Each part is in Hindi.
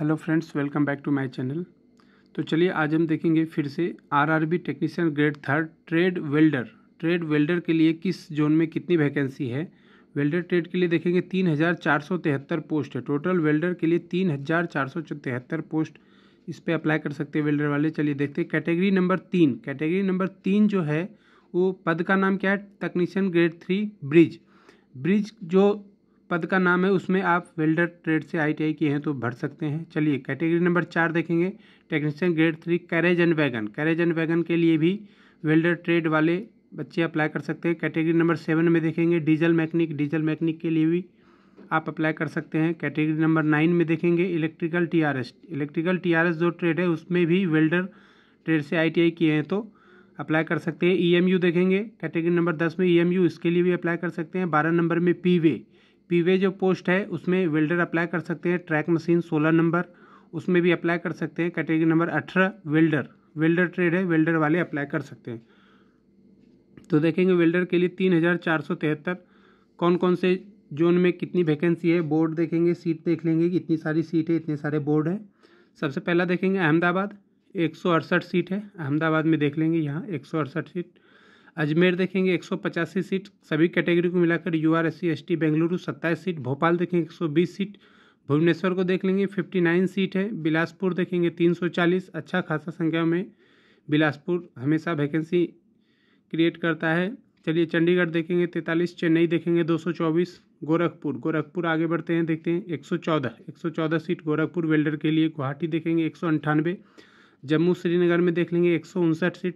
hello friends welcome back to my channel तो चलिए आज हम देखेंगे फिर से RRB technician grade third trade welder trade welder के लिए किस जोन में कितनी वैकेंसी है वेल्डर ट्रेड के लिए देखेंगे तीन हज़ार चार सौ तिहत्तर पोस्ट है टोटल वेल्डर के लिए तीन हज़ार चार सौ तिहत्तर पोस्ट इस पर अप्लाई कर सकते हैं वेल्डर वाले चलिए देखते हैं कैटेगरी नंबर तीन कैटेगरी नंबर तीन जो है वो पद का नाम क्या है technician grade three bridge bridge जो पद का नाम है उसमें आप वेल्डर ट्रेड से आई किए हैं तो भर सकते हैं चलिए कैटेगरी नंबर चार देखेंगे technician grade three carriage and wagon carriage and wagon के लिए भी वेल्डर ट्रेड वाले बच्चे अप्लाई कर सकते हैं कैटेगरी नंबर सेवन में देखेंगे डीजल मैकेनिक डीजल मैकेनिक के लिए भी आप अप्लाई कर सकते हैं कैटेगरी नंबर नाइन में देखेंगे इलेक्ट्रिकल टी इलेक्ट्रिकल टी जो ट्रेड है उसमें भी वेल्डर ट्रेड से आई किए हैं तो अप्लाई कर सकते हैं ई e देखेंगे कैटेगरी नंबर दस में ई e इसके लिए भी अप्लाई कर सकते हैं बारह नंबर में पी पीवे जो पोस्ट है उसमें वेल्डर अप्लाई कर सकते हैं ट्रैक मशीन सोलह नंबर उसमें भी अप्लाई कर सकते हैं कैटेगरी नंबर अठारह वेल्डर वेल्डर ट्रेड है वेल्डर वाले अप्लाई कर सकते हैं तो देखेंगे वेल्डर के लिए तीन हज़ार चार सौ तिहत्तर कौन कौन से जोन में कितनी वैकेंसी है बोर्ड देखेंगे सीट देख लेंगे कि इतनी सारी सीट है इतने सारे बोर्ड हैं सबसे पहला देखेंगे अहमदाबाद एक सौ अड़सठ सीट है अहमदाबाद में देख लेंगे यहाँ एक सौ अड़सठ सीट अजमेर देखेंगे एक सीट सभी कैटेगरी को मिलाकर U R S C Bengaluru सत्ताईस सीट भोपाल देखेंगे एक सीट भुवनेश्वर को देख लेंगे 59 सीट है बिलासपुर देखेंगे 340 अच्छा खासा संख्या में बिलासपुर हमेशा वैकेंसी क्रिएट करता है चलिए चंडीगढ़ देखेंगे 43 चेन्नई देखेंगे 224 गोरखपुर गोरखपुर आगे बढ़ते हैं देखते हैं 114 114 सीट गोरखपुर वेल्डर के लिए गुवाहाटी देखेंगे एक जम्मू श्रीनगर में देख लेंगे एक सीट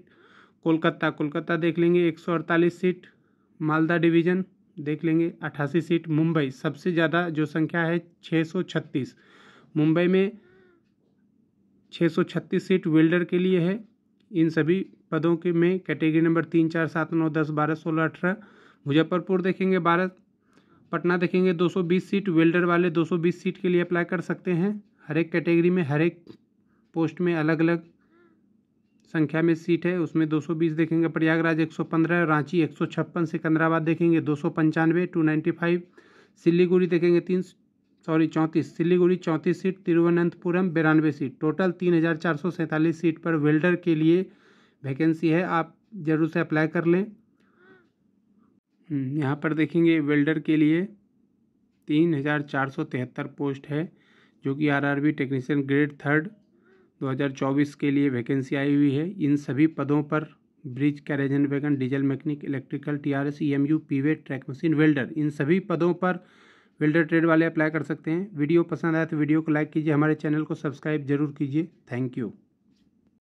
कोलकाता कोलकाता देख लेंगे एक सीट मालदा डिवीज़न देख लेंगे अट्ठासी सीट मुंबई सबसे ज़्यादा जो संख्या है 636 मुंबई में 636 सीट वेल्डर के लिए है इन सभी पदों के में कैटेगरी नंबर तीन चार सात नौ दस बारह सोलह अठारह मुजफ्फरपुर देखेंगे बारह पटना देखेंगे 220 सीट वेल्डर वाले 220 सीट के लिए अप्लाई कर सकते हैं हर एक कैटेगरी में हर एक पोस्ट में अलग अलग संख्या में सीट है उसमें 220 देखेंगे प्रयागराज 115 रांची एक सिकंदराबाद देखेंगे दो सौ पंचानवे टू नाइन्टी फाइव सिलीगुड़ी देखेंगे तीन सॉरी चौंतीस सिलीगुड़ी चौंतीस सीट तिरुवनंतपुरम बिरानवे सीट टोटल तीन हज़ार चार सौ सैंतालीस सीट पर वेल्डर के लिए वैकेंसी है आप ज़रूर से अप्लाई कर लें हम्म, यहाँ पर देखेंगे वेल्डर के लिए तीन हज़ार चार सौ तिहत्तर पोस्ट है जो कि आरआरबी टेक्नीशियन ग्रेड थर्ड 2024 के लिए वैकेंसी आई हुई है इन सभी पदों पर bridge carriage and wagon diesel mechanic electrical T R S E M U P way track machine welder इन सभी पदों पर वेल्डर ट्रेड वाले अप्लाई कर सकते हैं वीडियो पसंद आया तो वीडियो को लाइक कीजिए हमारे चैनल को सब्सक्राइब जरूर कीजिए थैंक यू